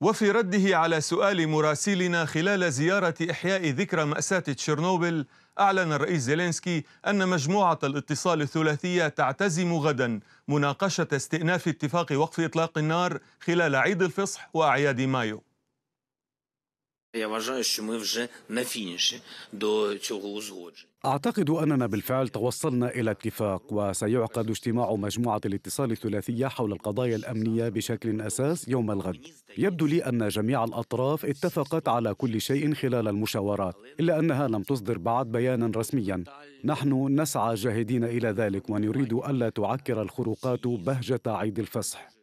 وفي رده على سؤال مراسلنا خلال زيارة إحياء ذكرى مأساة تشيرنوبل أعلن الرئيس زيلينسكي أن مجموعة الاتصال الثلاثية تعتزم غدا مناقشة استئناف اتفاق وقف إطلاق النار خلال عيد الفصح وأعياد مايو Я вважаю, що ми вже на фініші до цього узгодження. أعتقد أننا بالفعل توصلنا إلى اتفاق وسيعقد اجتماع مجموعة الاتصال الثلاثية حول القضايا الأمنية بشكل أساس يوم الغد يبدو لي أن جميع الأطراف اتفقت على كل شيء خلال المشاورات إلا أنها لم تصدر بعد بيانا رسميا نحن نسعى جاهدين إلى ذلك ونريد ألا تعكر الخروقات بهجة عيد الفصح